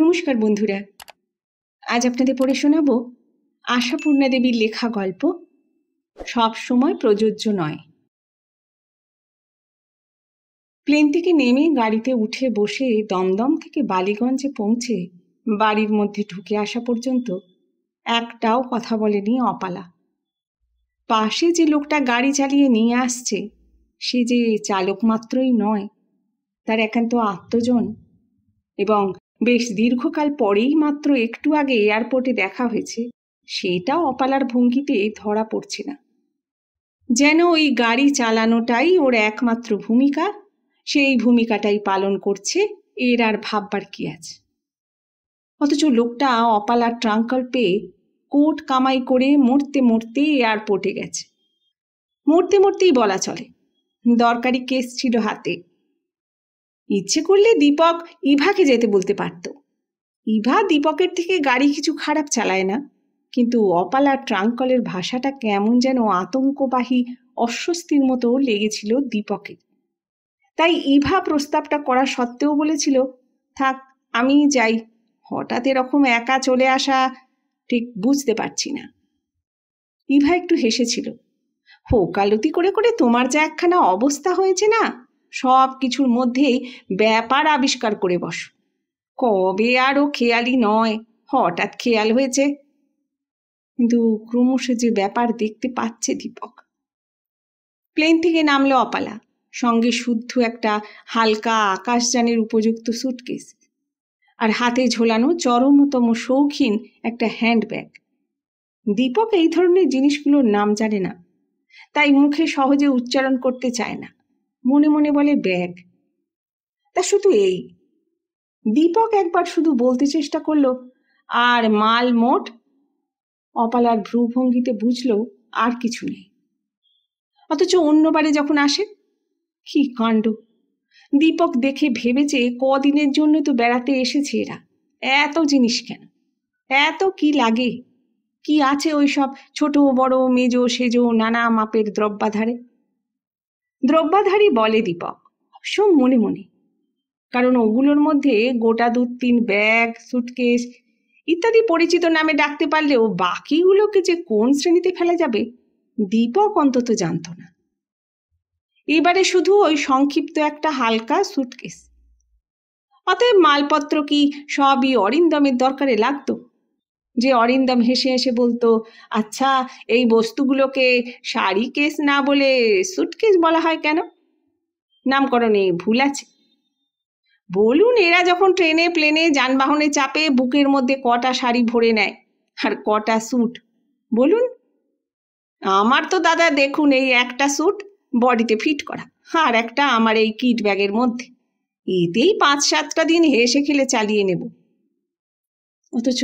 নমস্কার বন্ধুরা আজ আপনাদের পড়ে শোনাব আশাপূর্ণা দেবীর লেখা গল্প সব সময় প্রযোজ্য নয় প্লেন থেকে নেমে গাড়িতে উঠে বসে দমদম থেকে বালিগঞ্জে পৌঁছে বাড়ির মধ্যে ঢুকে আসা পর্যন্ত একটাও কথা বলেনি অপালা পাশে যে লোকটা গাড়ি চালিয়ে নিয়ে আসছে সে যে চালক মাত্রই নয় তার একান্ত আত্মজন এবং বেশ দীর্ঘকাল পরেই মাত্র একটু আগে এয়ারপোর্টে দেখা হয়েছে সেটা অপালার ভঙ্গিতে ধরা পড়ছে না যেন ওই গাড়ি চালানোটাই ওর একমাত্র ভূমিকা সেই ভূমিকাটাই পালন করছে এর আর ভাববার কি আছে অথচ লোকটা অপালার ট্রাঙ্কল পেয়ে কোট কামাই করে মরতে মরতে এয়ারপোর্টে গেছে মরতে মরতেই বলা চলে দরকারি কেস ছিল হাতে ইচ্ছে করলে দীপক ইভাকে যেতে বলতে পারত ইভা দীপকের থেকে গাড়ি কিছু খারাপ চালায় না কিন্তু অপালা ট্রাঙ্কলের ভাষাটা কেমন যেন আতঙ্কবাহী অস্বস্তির মতো লেগেছিল দীপকের তাই ইভা প্রস্তাবটা করা সত্ত্বেও বলেছিল থাক আমি যাই হঠাৎ এরকম একা চলে আসা ঠিক বুঝতে পারছি না ইভা একটু হেসেছিল হোকালতি করে করে তোমার যা একখানা অবস্থা হয়েছে না সব কিছুর মধ্যেই ব্যাপার আবিষ্কার করে বস কবে আরও খেয়ালই খেয়ালি নয় হঠাৎ খেয়াল হয়েছে কিন্তু ক্রমশ যে ব্যাপার দেখতে পাচ্ছে দীপক প্লেন থেকে নামলো অপালা সঙ্গে শুদ্ধ একটা হালকা আকাশযানের উপযুক্ত সুটকেস আর হাতে ঝোলানো চরমতম শৌখিন একটা হ্যান্ডব্যাগ দীপক এই ধরনের জিনিসগুলোর নাম জানে না তাই মুখে সহজে উচ্চারণ করতে চায় না মনে মনে বলে ব্যাগ তা শুধু এই দীপক একবার শুধু বলতে চেষ্টা করলো আর মাল মোট অপালার ভ্রুভঙ্গিতে বুঝলো আর কিছু নেই অথচ অন্যবারে যখন আসে কি কাণ্ড দীপক দেখে ভেবেছে কদিনের জন্য তো বেড়াতে এসেছে এরা এত জিনিস কেন এত কি লাগে কি আছে ওই সব ছোট বড় মেজো সেজো নানা মাপের দ্রব্যাধারে দ্রব্যাধারী বলে দীপক সব মনে মনে কারণ ওগুলোর মধ্যে গোটা দু তিন ব্যাগ সুটকেস ইত্যাদি পরিচিত নামে ডাকতে পারলেও বাকিগুলোকে যে কোন শ্রেণীতে ফেলা যাবে দীপক অন্তত জানত না এবারে শুধু ওই সংক্ষিপ্ত একটা হালকা সুটকেস অতএব মালপত্র কি সবই অরিন্দমের দরকারে লাগতো যে অরিন্দম হেসে হেসে বলতো আচ্ছা এই বস্তুগুলোকে শাড়ি কেস না বলে সুটকেস বলা হয় কেন নামকরণে ভুল আছে বলুন এরা যখন ট্রেনে প্লেনে যানবাহনে চাপে বুকের মধ্যে কটা শাড়ি ভরে নেয় আর কটা স্যুট বলুন আমার তো দাদা দেখুন এই একটা স্যুট বডিতে ফিট করা আর একটা আমার এই কিট ব্যাগের মধ্যে এতেই পাঁচ সাতটা দিন হেসে খেলে চালিয়ে নেবো অথচ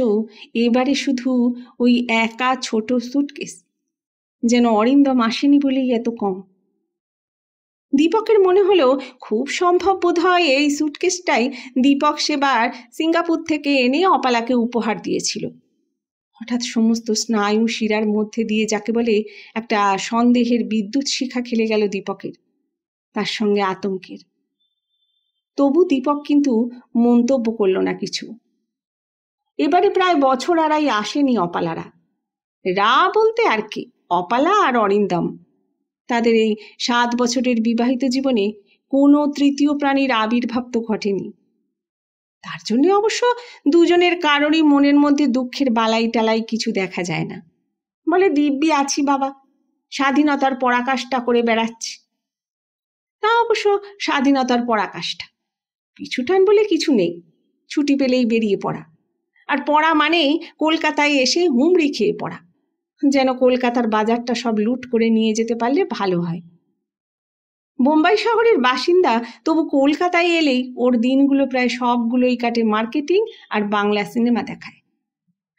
এবারে শুধু ওই একা ছোট সুটকেস যেন অরিন্দম আসেনি বলেই এত কম দীপকের মনে হলো খুব সম্ভব বোধ হয় এই সুটকেসটাই দীপক সেবার সিঙ্গাপুর থেকে এনে অপালাকে উপহার দিয়েছিল হঠাৎ সমস্ত স্নায়ু শিরার মধ্যে দিয়ে যাকে বলে একটা সন্দেহের বিদ্যুৎ শিখা খেলে গেল দীপকের তার সঙ্গে আতঙ্কের তবু দীপক কিন্তু মন্তব্য করল না কিছু এবারে প্রায় বছর আড়াই আসেনি অপালারা রা বলতে আর কি অপালা আর অরিন্দম তাদের এই সাত বছরের বিবাহিত জীবনে কোনো তৃতীয় প্রাণীর আবির্ভাব তো ঘটেনি তার জন্য অবশ্য দুজনের কারোরই মনের মধ্যে দুঃখের বালাই টালাই কিছু দেখা যায় না বলে দিব্যি আছি বাবা স্বাধীনতার পরাকাষ্ঠা করে বেড়াচ্ছি তা অবশ্য স্বাধীনতার পরাকাষ্ঠা পিছুটান বলে কিছু নেই ছুটি পেলেই বেরিয়ে পড়া আর পড়া মানেই কলকাতায় এসে হুমড়ি খেয়ে পড়া যেন কলকাতার বাজারটা সব লুট করে নিয়ে যেতে পারলে ভালো হয় বোম্বাই শহরের বাসিন্দা তবু কলকাতায় এলেই ওর দিনগুলো প্রায় সবগুলোই কাটে মার্কেটিং আর বাংলা সিনেমা দেখায়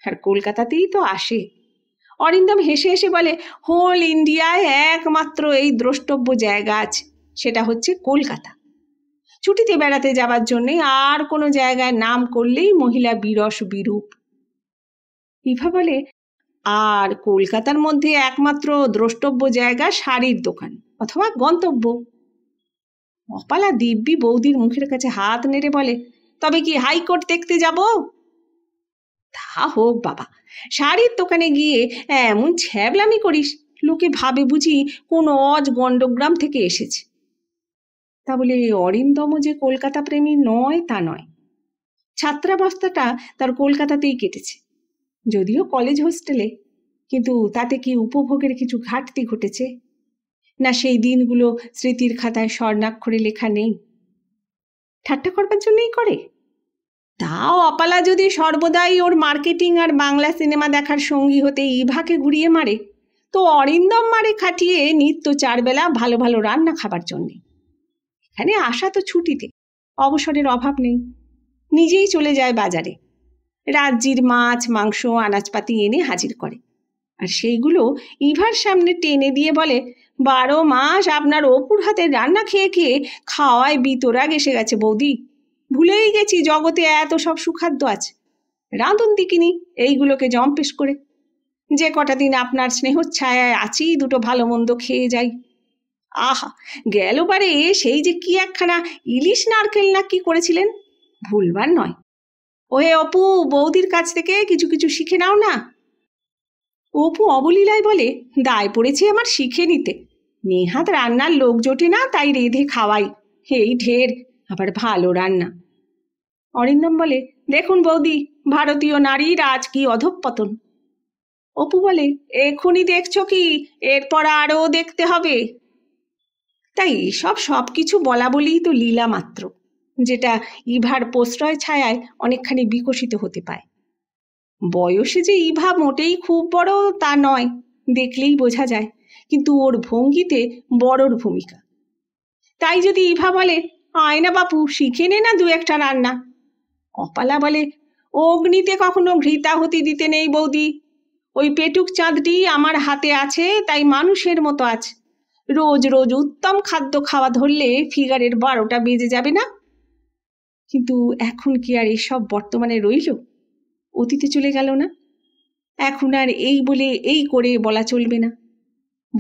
আর কলকাতাতেই তো আসে অরিন্দম হেসে হেসে বলে হোল ইন্ডিয়ায় একমাত্র এই দ্রষ্টব্য জায়গা আছে সেটা হচ্ছে কলকাতা ছুটিতে বেড়াতে যাওয়ার জন্যে আর কোনো জায়গায় নাম করলেই মহিলা বিরস বিরূপ বিভা বলে আর কলকাতার মধ্যে একমাত্র দ্রষ্টব্য জায়গা শাড়ির দোকান অথবা গন্তব্য অপালা দিব্যি বৌদির মুখের কাছে হাত নেড়ে বলে তবে কি হাইকোর্ট দেখতে যাব তা হোক বাবা শাড়ির দোকানে গিয়ে এমন ছ্যাবলামি করিস লোকে ভাবে বুঝি কোনো অজ গণ্ডগ্রাম থেকে এসেছে তা বলে অরিন্দম যে কলকাতা প্রেমী নয় তা নয় ছাত্রাবস্থাটা তার কলকাতাতেই কেটেছে যদিও কলেজ হোস্টেলে কিন্তু তাতে কি উপভোগের কিছু ঘাটতি ঘটেছে না সেই দিনগুলো স্মৃতির খাতায় স্বর্ণাক্ষরে লেখা নেই ঠাট্টা করবার জন্যই করে তাও অপালা যদি সর্বদাই ওর মার্কেটিং আর বাংলা সিনেমা দেখার সঙ্গী হতে ইভাকে ঘুরিয়ে মারে তো অরিন্দম মারে খাটিয়ে নিত্য চারবেলা ভালো ভালো রান্না খাবার জন্যে এখানে আসা তো ছুটিতে অবসরের অভাব নেই নিজেই চলে যায় বাজারে রাজ্যির মাছ মাংস আনাজপাতি এনে হাজির করে আর সেইগুলো ইভার সামনে টেনে দিয়ে বলে বারো মাস আপনার অপুর হাতে রান্না খেয়ে খেয়ে খাওয়ায় বিতরাগ এসে গেছে বৌদি ভুলেই গেছি জগতে এত সব সুখাদ্য আছে রাঁধুন দিকিনি এইগুলোকে জম্পেশ করে যে কটা দিন আপনার স্নেহ ছায়ায় আছি দুটো ভালো মন্দ খেয়ে যাই আহা গেলবারে সেই যে কি একখানা ইলিশ নারকেল না কি করেছিলেন ভুলবার নয় ওহে অপু বৌদির কাছ থেকে কিছু কিছু শিখে নাও না অপু অবলীলায় বলে দায় পড়েছে আমার শিখে নিতে নেহাত রান্নার লোক জোটে না তাই রেঁধে খাওয়াই এই ঢের আবার ভালো রান্না অরিন্দম বলে দেখুন বৌদি ভারতীয় নারীর আজ কি অধঃপতন অপু বলে এখনই দেখছ কি এরপর আরও দেখতে হবে তাই এসব সব কিছু বলা বলেই তো লীলা মাত্র যেটা ইভার প্রশ্রয় ছায়ায় অনেকখানি বিকশিত হতে পায় বয়সে যে ইভা মোটেই খুব বড় তা নয় দেখলেই বোঝা যায় কিন্তু ওর ভঙ্গিতে বড়র ভূমিকা তাই যদি ইভা বলে আয়না বাপু শিখে নে না দু একটা রান্না অপালা বলে অগ্নিতে কখনো ঘৃতাহতি দিতে নেই বৌদি ওই পেটুক চাঁদটি আমার হাতে আছে তাই মানুষের মতো আছে রোজ রোজ উত্তম খাদ্য খাওয়া ধরলে ফিগারের বারোটা বেজে যাবে না কিন্তু এখন কি আর এসব বর্তমানে রইল অতীতে চলে গেল না এখন আর এই বলে এই করে বলা চলবে না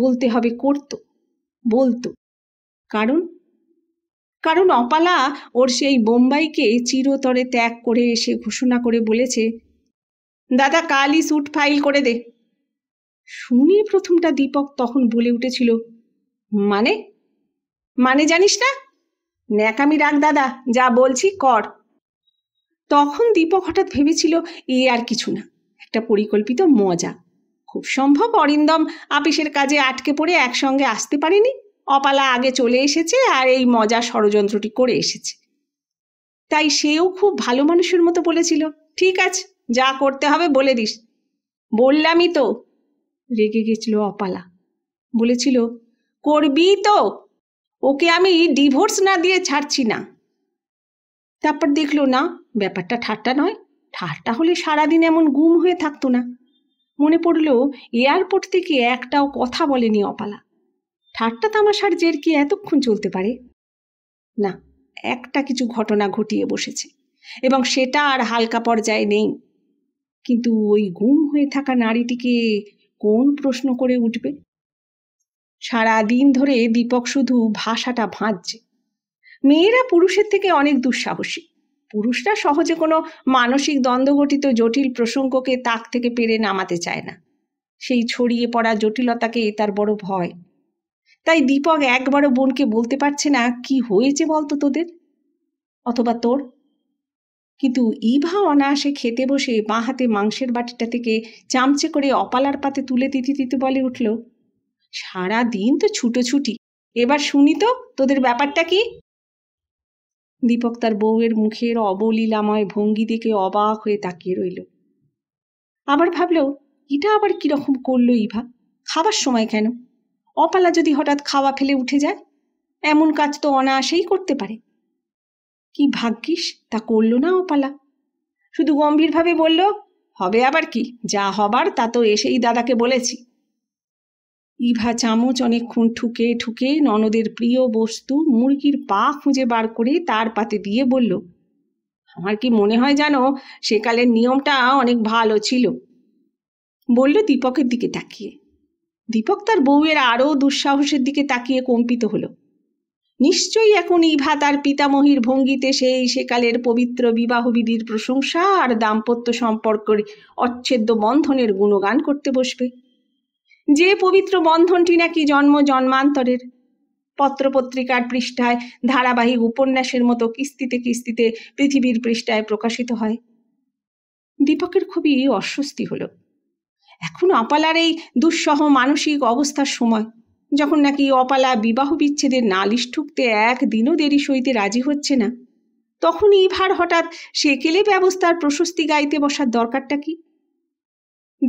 বলতে হবে করত বলতো কারণ কারণ অপালা ওর সেই বোম্বাইকে চিরতরে ত্যাগ করে এসে ঘোষণা করে বলেছে দাদা কালই স্যুট ফাইল করে দে শুনে প্রথমটা দীপক তখন বলে উঠেছিল মানে মানে জানিস না ন্যাকামি রাখ দাদা যা বলছি কর তখন দীপক হঠাৎ ভেবেছিল এ আর কিছু না একটা পরিকল্পিত মজা খুব সম্ভব অরিন্দম আপিসের কাজে আটকে পড়ে একসঙ্গে আসতে পারেনি অপালা আগে চলে এসেছে আর এই মজা ষড়যন্ত্রটি করে এসেছে তাই সেও খুব ভালো মানুষের মতো বলেছিল ঠিক আছে যা করতে হবে বলে দিস বললামই তো রেগে গেছিল অপালা বলেছিল করবি তো ওকে আমি ডিভোর্স না দিয়ে ছাড়ছি না তারপর দেখলো না ব্যাপারটা ঠাট্টা নয় ঠাট্টা হলে সারাদিন এমন গুম হয়ে থাকতো না মনে পড়ল এয়ারপোর্ট থেকে একটাও কথা বলেনি অপালা ঠাট্টা তামাশার জের কি এতক্ষণ চলতে পারে না একটা কিছু ঘটনা ঘটিয়ে বসেছে এবং সেটা আর হালকা পর্যায়ে নেই কিন্তু ওই গুম হয়ে থাকা নারীটিকে কোন প্রশ্ন করে উঠবে সারা দিন ধরে দীপক শুধু ভাষাটা ভাঁজছে মেয়েরা পুরুষের থেকে অনেক দুঃসাহসী পুরুষরা সহজে কোনো মানসিক দ্বন্দ্ব গঠিত জটিল প্রসঙ্গকে তাক থেকে পেরে নামাতে চায় না সেই ছড়িয়ে পড়া জটিলতাকে তার বড় ভয় তাই দীপক একবারও বোনকে বলতে পারছে না কি হয়েছে বলতো তোদের অথবা তোর কিন্তু ইভা অনায়াসে খেতে বসে বাঁ হাতে মাংসের বাটিটা থেকে চামচে করে অপালার পাতে তুলে দিতে দিতে বলে উঠল সারা দিন তো ছুটোছুটি এবার শুনি তো তোদের ব্যাপারটা কি দীপক তার বউয়ের মুখের অবলীলাময় ভঙ্গি দেখে অবাক হয়ে তাকিয়ে রইল আবার ভাবল এটা আবার কিরকম করলো ইভা খাবার সময় কেন অপালা যদি হঠাৎ খাওয়া ফেলে উঠে যায় এমন কাজ তো অনায়াসেই করতে পারে কি ভাগ্যিস তা করল না অপালা শুধু গম্ভীরভাবে বলল হবে আবার কি যা হবার তা তো এসেই দাদাকে বলেছি ইভা চামচ অনেকক্ষণ ঠুকে ঠুকে ননদের প্রিয় বস্তু মুরগির পা খুঁজে বার করে তার পাতে দিয়ে বলল আমার কি মনে হয় জানো সেকালের নিয়মটা অনেক ভালো ছিল বলল দীপকের দিকে তাকিয়ে দীপক তার বউয়ের আরও দুঃসাহসের দিকে তাকিয়ে কম্পিত হলো নিশ্চয়ই এখন ইভা তার পিতামহীর ভঙ্গিতে সেই সেকালের পবিত্র বিবাহবিধির প্রশংসা আর দাম্পত্য সম্পর্কের অচ্ছেদ্য বন্ধনের গুণগান করতে বসবে যে পবিত্র বন্ধনটি নাকি জন্ম জন্মান্তরের পত্রপত্রিকার পৃষ্ঠায় ধারাবাহিক উপন্যাসের মতো কিস্তিতে কিস্তিতে পৃথিবীর পৃষ্ঠায় প্রকাশিত হয় দীপকের খুবই অস্বস্তি হল এখন অপালার এই দুঃসহ মানসিক অবস্থার সময় যখন নাকি অপালা বিবাহ বিচ্ছেদের নালিশ ঠুকতে একদিনও দেরি সইতে রাজি হচ্ছে না তখন ইভার হঠাৎ সেকেলে ব্যবস্থার প্রশস্তি গাইতে বসার দরকারটা কি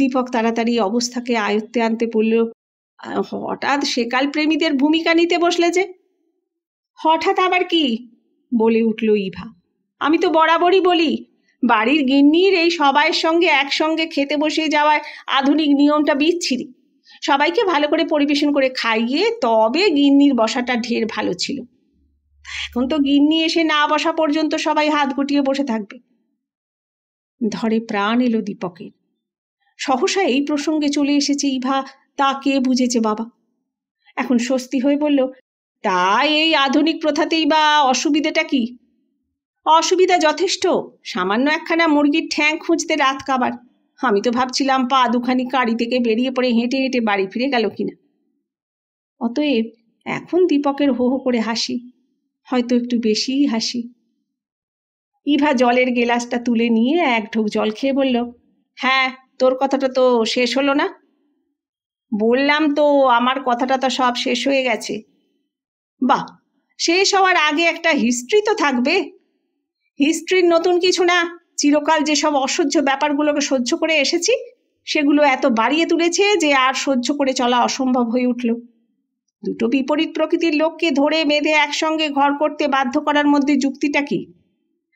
দীপক তাড়াতাড়ি অবস্থাকে আয়ত্তে আনতে পড়ল হঠাৎ সেকাল প্রেমীদের ভূমিকা নিতে বসলে যে হঠাৎ আবার কি বলে উঠল ইভা আমি তো বরাবরই বলি বাড়ির গিন্নির এই সবাইয়ের সঙ্গে একসঙ্গে খেতে বসে যাওয়ায় আধুনিক নিয়মটা বিচ্ছিরি সবাইকে ভালো করে পরিবেশন করে খাইয়ে তবে গিন্নির বসাটা ঢের ভালো ছিল এখন তো গিন্নি এসে না বসা পর্যন্ত সবাই হাত গুটিয়ে বসে থাকবে ধরে প্রাণ এলো দীপকের সহসা এই প্রসঙ্গে চলে এসেছে ইভা তা কে বুঝেছে বাবা এখন স্বস্তি হয়ে বলল তা এই আধুনিক প্রথাতেই বা অসুবিধেটা কি অসুবিধা যথেষ্ট সামান্য একখানা মুরগির ঠ্যাং খুঁজতে রাত কাবার আমি তো ভাবছিলাম পা দুখানি কাড়ি থেকে বেরিয়ে পড়ে হেঁটে হেঁটে বাড়ি ফিরে গেল কিনা অতএব এখন দীপকের হো হো করে হাসি হয়তো একটু বেশিই হাসি ইভা জলের গেলাসটা তুলে নিয়ে এক ঢোক জল খেয়ে বলল হ্যাঁ তোর কথাটা তো শেষ হলো না বললাম তো আমার কথাটা তো সব শেষ হয়ে গেছে বাহ শেষ হওয়ার আগে একটা হিস্ট্রি তো থাকবে হিস্ট্রির নতুন কিছু না চিরকাল যেসব অসহ্য ব্যাপারগুলোকে সহ্য করে এসেছি সেগুলো এত বাড়িয়ে তুলেছে যে আর সহ্য করে চলা অসম্ভব হয়ে উঠল দুটো বিপরীত প্রকৃতির লোককে ধরে বেঁধে একসঙ্গে ঘর করতে বাধ্য করার মধ্যে যুক্তিটা কি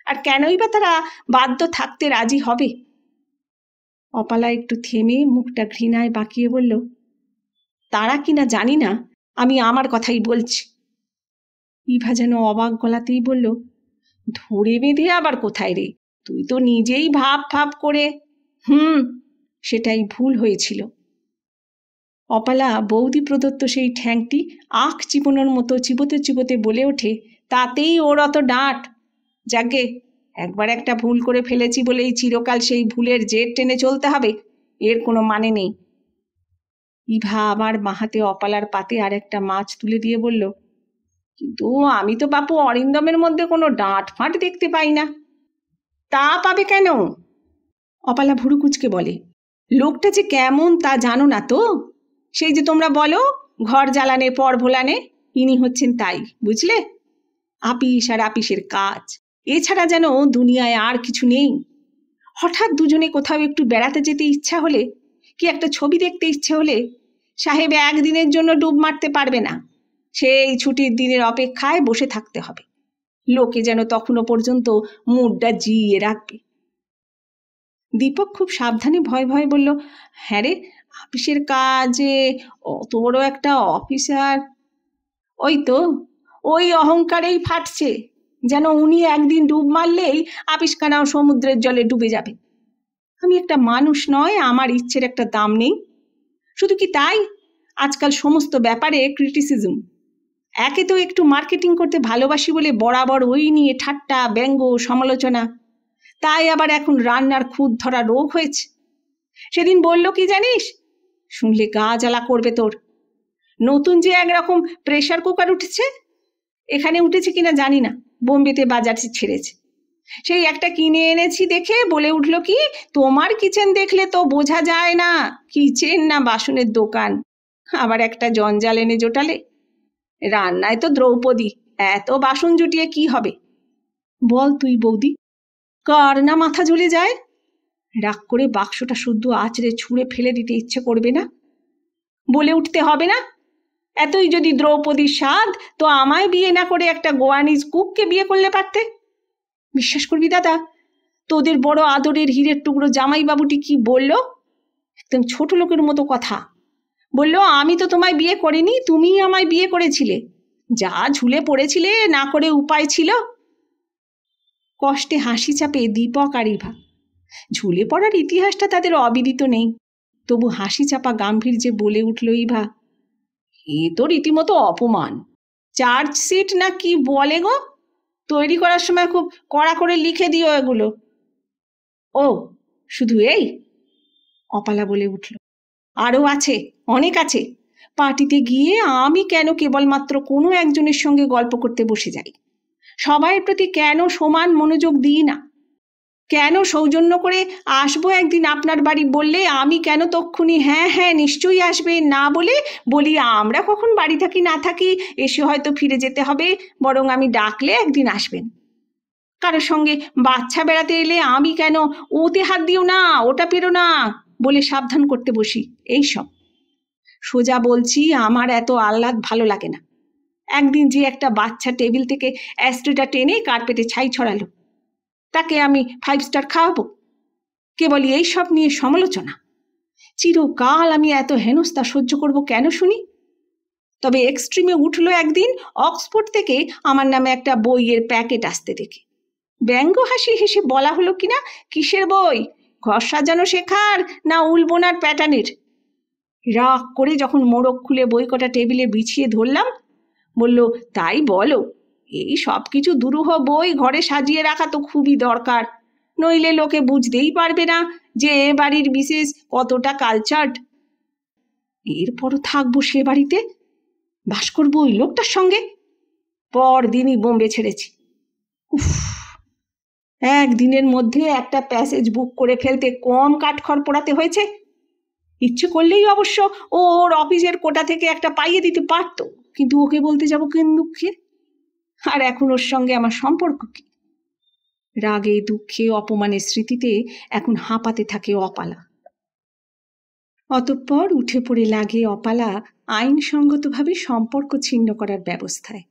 আর কেনই বা তারা বাধ্য থাকতে রাজি হবে অপালা একটু থেমে মুখটা ঘৃণায় বাঁকিয়ে বলল তারা কিনা জানি না আমি আমার কথাই বলছি ইভা যেন অবাক গলাতেই বলল ধরে বেঁধে আবার কোথায় রে তুই তো নিজেই ভাব ভাব করে হুম সেটাই ভুল হয়েছিল অপালা বৌদি প্রদত্ত সেই ঠ্যাংটি আখ চিপনোর মতো চিবোতে চিবোতে বলে ওঠে তাতেই ওর অত ডাঁট যাকে একবার একটা ভুল করে ফেলেছি বলেই চিরকাল সেই ভুলের জের টেনে চলতে হবে এর কোনো মানে নেই ইভা আবার মাহাতে অপালার পাতে আর একটা মাছ তুলে দিয়ে বলল কিন্তু আমি তো বাপু অরিন্দমের মধ্যে কোনো ডাঁট ফাঁট দেখতে পাই না তা পাবে কেন অপালা ভুরুকুচকে বলে লোকটা যে কেমন তা জানো না তো সেই যে তোমরা বলো ঘর জ্বালানে পর ভোলানে ইনি হচ্ছেন তাই বুঝলে আপিস আর আপিসের কাজ এছাড়া যেন দুনিয়ায় আর কিছু নেই হঠাৎ দুজনে কোথাও একটু বেড়াতে যেতে ইচ্ছা হলে কি একটা ছবি দেখতে ইচ্ছে হলে সাহেব একদিনের জন্য ডুব মারতে পারবে না সেই ছুটির দিনের অপেক্ষায় বসে থাকতে হবে লোকে যেন তখনও পর্যন্ত মুডটা জিয়ে রাখবে দীপক খুব সাবধানে ভয় ভয় বলল হ্যাঁ রে অফিসের কাজে অত বড় একটা অফিসার ওই তো ওই অহংকারেই ফাটছে যেন উনি একদিন ডুব মারলেই আপিসখানাও সমুদ্রের জলে ডুবে যাবে আমি একটা মানুষ নয় আমার ইচ্ছের একটা দাম নেই শুধু কি তাই আজকাল সমস্ত ব্যাপারে ক্রিটিসিজম একে তো একটু মার্কেটিং করতে ভালোবাসি বলে বরাবর ওই নিয়ে ঠাট্টা ব্যঙ্গ সমালোচনা তাই আবার এখন রান্নার খুদ ধরা রোগ হয়েছে সেদিন বলল কি জানিস শুনলে গা জ্বালা করবে তোর নতুন যে একরকম প্রেশার কুকার উঠেছে এখানে উঠেছে কিনা জানি না বোম্বেতে বাজার ছেড়েছে সেই একটা কিনে এনেছি দেখে বলে উঠল কি তোমার কিচেন দেখলে তো বোঝা যায় না কিচেন না বাসনের দোকান আবার একটা জঞ্জাল এনে জোটালে রান্নায় তো দ্রৌপদী এত বাসন জুটিয়ে কি হবে বল তুই বৌদি কার না মাথা ঝুলে যায় রাগ করে বাক্সটা শুদ্ধ আঁচড়ে ছুঁড়ে ফেলে দিতে ইচ্ছে করবে না বলে উঠতে হবে না এতই যদি দ্রৌপদী সাধ তো আমায় বিয়ে না করে একটা গোয়ানিজ কুককে বিয়ে করলে পারতে বিশ্বাস করবি দাদা তোদের বড় আদরের হীরের টুকরো জামাই বাবুটি কি বলল একদম ছোট লোকের মতো কথা বলল আমি তো তোমায় বিয়ে করিনি তুমি আমায় বিয়ে করেছিলে যা ঝুলে পড়েছিলে না করে উপায় ছিল কষ্টে হাসি চাপে দীপক আর ইভা ঝুলে পড়ার ইতিহাসটা তাদের অবিদিত নেই তবু হাসি চাপা গাম্ভীর্যে বলে উঠল ইভা এ তো রীতিমতো অপমান চার্জশিট না কি বলে গো তৈরি করার সময় খুব কড়া করে লিখে দিও এগুলো ও শুধু এই অপালা বলে উঠল আরও আছে অনেক আছে পার্টিতে গিয়ে আমি কেন কেবলমাত্র কোনো একজনের সঙ্গে গল্প করতে বসে যাই সবাই প্রতি কেন সমান মনোযোগ দিই না কেন সৌজন্য করে আসবো একদিন আপনার বাড়ি বললে আমি কেন তক্ষুনি হ্যাঁ হ্যাঁ নিশ্চয়ই আসবে না বলে বলি আমরা কখন বাড়ি থাকি না থাকি এসে হয়তো ফিরে যেতে হবে বরং আমি ডাকলে একদিন আসবেন কারোর সঙ্গে বাচ্চা বেড়াতে এলে আমি কেন ওতে হাত দিও না ওটা পেরো না বলে সাবধান করতে বসি এই সব সোজা বলছি আমার এত আহ্লাদ ভালো লাগে না একদিন যে একটা বাচ্চা টেবিল থেকে অ্যাস্ট্রেটা টেনে কার্পেটে ছাই ছড়ালো তাকে আমি ফাইভ স্টার খাওয়াবো কেবল এইসব নিয়ে সমালোচনা চিরকাল আমি এত হেনস্থা সহ্য করব কেন শুনি তবে এক্সট্রিমে উঠল একদিন অক্সফোর্ড থেকে আমার নামে একটা বইয়ের প্যাকেট আসতে দেখে ব্যঙ্গ হাসি হেসে বলা হলো কিনা কিসের বই ঘর সাজানো শেখার না উলবোনার প্যাটার্নের রাগ করে যখন মোড়ক খুলে বই কটা টেবিলে বিছিয়ে ধরলাম বলল তাই বলো এই সব কিছু দুরূহ বই ঘরে সাজিয়ে রাখা তো খুবই দরকার নইলে লোকে বুঝতেই পারবে না যে এ বাড়ির বিশেষ কতটা কালচার্ড এরপরও থাকবো সে বাড়িতে বাস করবো ওই লোকটার সঙ্গে পরদিনই বোম্বে ছেড়েছি উফ একদিনের মধ্যে একটা প্যাসেজ বুক করে ফেলতে কম কাঠখড় পোড়াতে হয়েছে ইচ্ছে করলেই অবশ্য ওর অফিসের কোটা থেকে একটা পাইয়ে দিতে পারতো কিন্তু ওকে বলতে যাবো কেন্দুক্ষে আর এখন ওর সঙ্গে আমার সম্পর্ক কি রাগে দুঃখে অপমানের স্মৃতিতে এখন হাঁপাতে থাকে অপালা অতঃপর উঠে পড়ে লাগে অপালা আইনসঙ্গতভাবে সম্পর্ক ছিন্ন করার ব্যবস্থায়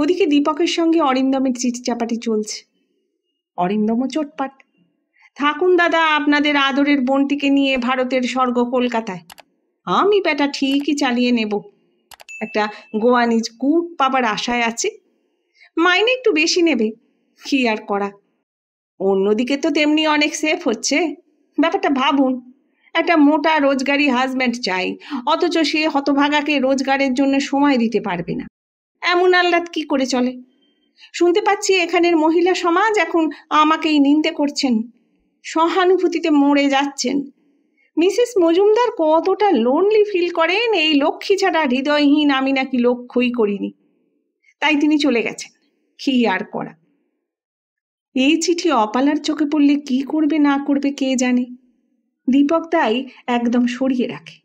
ওদিকে দীপকের সঙ্গে অরিন্দমের চিঠিচাপাটি চলছে অরিন্দমও চোটপাট থাকুন দাদা আপনাদের আদরের বোনটিকে নিয়ে ভারতের স্বর্গ কলকাতায় আমি বেটা ঠিকই চালিয়ে নেব একটা গোয়ানিজ কুক পাবার আশায় আছে মাইনে একটু বেশি নেবে কি আর করা অন্যদিকে তো তেমনি অনেক সেফ হচ্ছে ব্যাপারটা ভাবুন একটা মোটা রোজগারি হাজব্যান্ড চাই অথচ সে হতভাগাকে রোজগারের জন্য সময় দিতে পারবে না এমন আহ্লাদ কি করে চলে শুনতে পাচ্ছি এখানের মহিলা সমাজ এখন আমাকেই নিন্দে করছেন সহানুভূতিতে মরে যাচ্ছেন মিসেস মজুমদার কতটা লোনলি ফিল করেন এই লক্ষ্মী ছাড়া হৃদয়হীন আমি নাকি লক্ষ্যই করিনি তাই তিনি চলে গেছেন কি আর করা এই চিঠি অপালার চোখে পড়লে কি করবে না করবে কে জানে দীপক তাই একদম সরিয়ে রাখে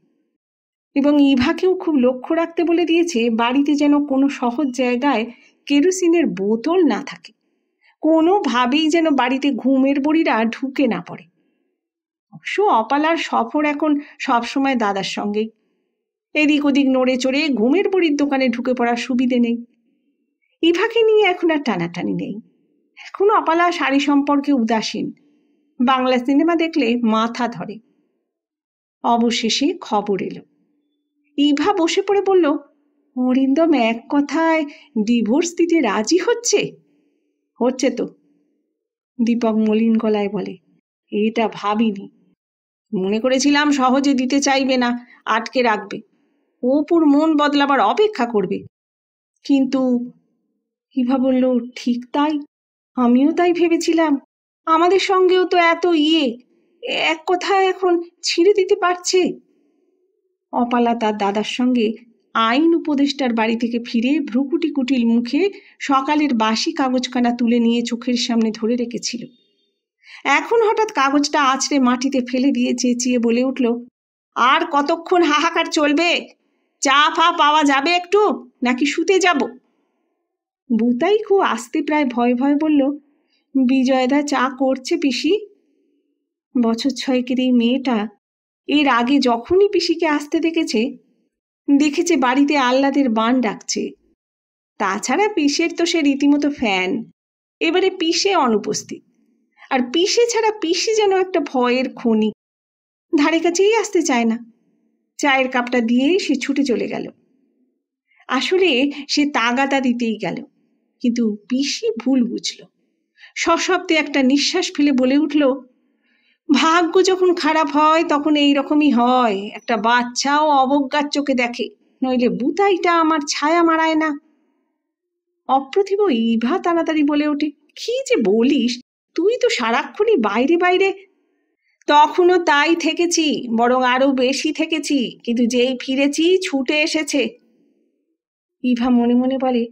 এবং ইভাকেও খুব লক্ষ্য রাখতে বলে দিয়েছে বাড়িতে যেন কোনো সহজ জায়গায় কেরোসিনের বোতল না থাকে কোনোভাবেই যেন বাড়িতে ঘুমের বড়িরা ঢুকে না পড়ে অবশ্য অপালার সফর এখন সবসময় দাদার সঙ্গেই এদিক ওদিক নড়ে চড়ে ঘুমের বড়ির দোকানে ঢুকে পড়ার সুবিধে নেই ইভাকে নিয়ে এখন আর টানাটানি নেই এখন অপালা শাড়ি সম্পর্কে উদাসীন বাংলা সিনেমা দেখলে মাথা ধরে অবশেষে খবর এলো ইভা বসে পড়ে বলল অরিন্দম এক কথায় ডিভোর্স দিতে রাজি হচ্ছে হচ্ছে তো দীপক মলিন গলায় বলে এটা ভাবিনি মনে করেছিলাম সহজে দিতে চাইবে না আটকে রাখবে অপুর মন বদলাবার অপেক্ষা করবে কিন্তু ইভা বলল ঠিক তাই আমিও তাই ভেবেছিলাম আমাদের সঙ্গেও তো এত ইয়ে এক কথা এখন ছিঁড়ে দিতে পারছে অপালা তার দাদার সঙ্গে আইন উপদেষ্টার বাড়ি থেকে ফিরে ভ্রুকুটি কুটিল মুখে সকালের বাসি কাগজখানা তুলে নিয়ে চোখের সামনে ধরে রেখেছিল এখন হঠাৎ কাগজটা আছড়ে মাটিতে ফেলে দিয়ে চেঁচিয়ে বলে উঠল আর কতক্ষণ হাহাকার চলবে চা ফা পাওয়া যাবে একটু নাকি শুতে যাবো বুতাই খুব আস্তে প্রায় ভয় ভয় বলল বিজয়দা চা করছে পিসি বছর ছয়েকের এই মেয়েটা এর আগে যখনই পিসিকে আসতে দেখেছে দেখেছে বাড়িতে আহ্লাদের বান ডাকছে তাছাড়া পিসের তো সে রীতিমতো ফ্যান এবারে পিসে অনুপস্থিত আর পিসে ছাড়া পিসি যেন একটা ভয়ের খনি ধারে কাছেই আসতে চায় না চায়ের কাপটা দিয়েই সে ছুটে চলে গেল আসলে সে তাগাদা দিতেই গেল কিন্তু পিসি ভুল বুঝল সশব্দে একটা নিঃশ্বাস ফেলে বলে উঠল ভাগ্য যখন খারাপ হয় তখন এই রকমই হয় একটা বাচ্চাও অবজ্ঞার চোখে দেখে নইলে বুতাইটা আমার ছায়া মারায় না অপ্রতিভ ইভা তাড়াতাড়ি বলে ওঠে কি যে বলিস তুই তো সারাক্ষণই বাইরে বাইরে তখনও তাই থেকেছি বরং আরো বেশি থেকেছি কিন্তু যেই ফিরেছি ছুটে এসেছে ইভা মনে মনে বলে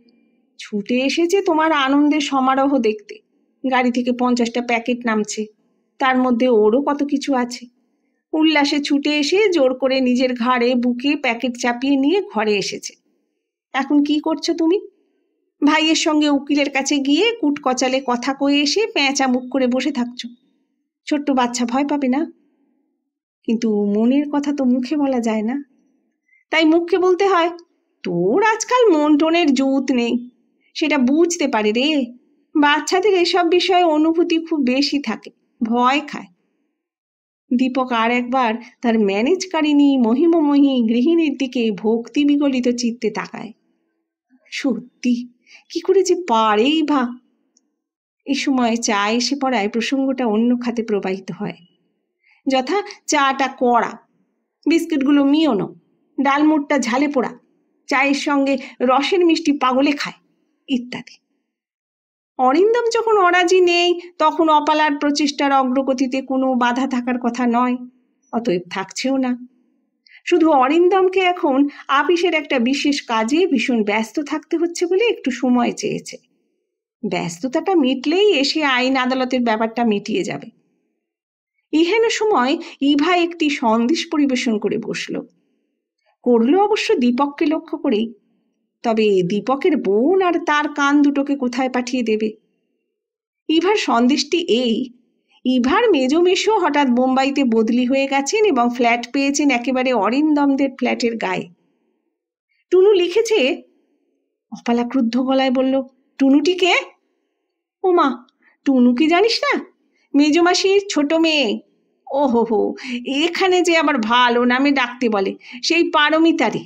ছুটে এসেছে তোমার আনন্দের সমারোহ দেখতে গাড়ি থেকে পঞ্চাশটা প্যাকেট নামছে তার মধ্যে ওরও কত কিছু আছে উল্লাসে ছুটে এসে জোর করে নিজের ঘাড়ে বুকে প্যাকেট চাপিয়ে নিয়ে ঘরে এসেছে এখন কি করছো তুমি ভাইয়ের সঙ্গে উকিলের কাছে গিয়ে কুটকচালে কথা কয়ে এসে প্যাঁচা মুখ করে বসে থাকছো ছোট্ট বাচ্চা ভয় পাবে না কিন্তু মনের কথা তো মুখে বলা যায় না তাই মুখকে বলতে হয় তোর আজকাল মন টনের জুত নেই সেটা বুঝতে পারে রে বাচ্চাদের এসব বিষয়ে অনুভূতি খুব বেশি থাকে ভয় খায় দীপক আর একবার তার ম্যানেজকারিনী মহিমমহি গৃহিণীর দিকে ভক্তি বিগলিত চিত্তে তাকায় সত্যি কি করে যে পারেই ভা এ সময় চা এসে পড়ায় প্রসঙ্গটা অন্য খাতে প্রবাহিত হয় যথা চাটা কড়া বিস্কিটগুলো মিওনো ডালমুটটা ঝালে পোড়া চায়ের সঙ্গে রসের মিষ্টি পাগলে খায় ইত্যাদি অরিন্দম যখন অরাজি নেই তখন অপালার প্রচেষ্টার অগ্রগতিতে কোনো বাধা থাকার কথা নয় অতএব থাকছেও না শুধু অরিন্দমকে এখন আপিসের একটা বিশেষ কাজে ভীষণ ব্যস্ত থাকতে হচ্ছে বলে একটু সময় চেয়েছে ব্যস্ততাটা মিটলেই এসে আইন আদালতের ব্যাপারটা মিটিয়ে যাবে ইহেন সময় ইভা একটি সন্দেশ পরিবেশন করে বসল করল অবশ্য দীপককে লক্ষ্য করেই তবে দীপকের বোন আর তার কান দুটোকে কোথায় পাঠিয়ে দেবে ইভার সন্দেশটি এই ইভার মেজো মেশো হঠাৎ বোম্বাইতে বদলি হয়ে গেছেন এবং ফ্ল্যাট পেয়েছেন একেবারে অরিন্দমদের ফ্ল্যাটের গায়ে টুনু লিখেছে অপালা ক্রুদ্ধ গলায় বলল টুনুটি কে ও মা টুনু কি জানিস না মেজমাসির ছোট মেয়ে ও হো এখানে যে আবার ভালো নামে ডাকতে বলে সেই পারমিতারি